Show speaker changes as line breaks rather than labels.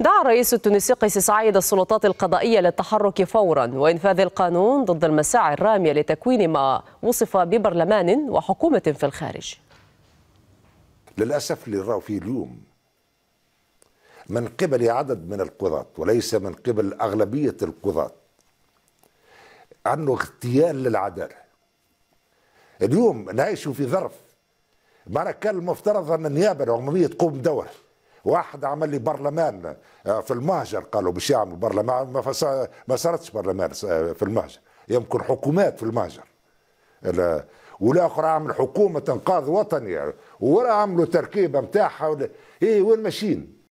دعا الرئيس التونسي قيس سعيد السلطات القضائية للتحرك فورا وإنفاذ القانون ضد المساعي الرامية لتكوين ما وصف ببرلمان وحكومة في الخارج
للأسف اللي رأوا فيه اليوم من قبل عدد من القضاة وليس من قبل أغلبية القضاة عنه اغتيال للعدالة اليوم نعيش في ظرف معنا كان المفترض أن النيابة العمومية تقوم دور واحد عمل لي برلمان آه، في المهجر قالوا باش يعمل برلمان ما, فسا ما صارتش برلمان في المهجر يمكن حكومات في المهجر ال... والاخر عمل حكومه انقاذ وطني ولا عملوا تركيبه نتاعها ايه وين ماشيين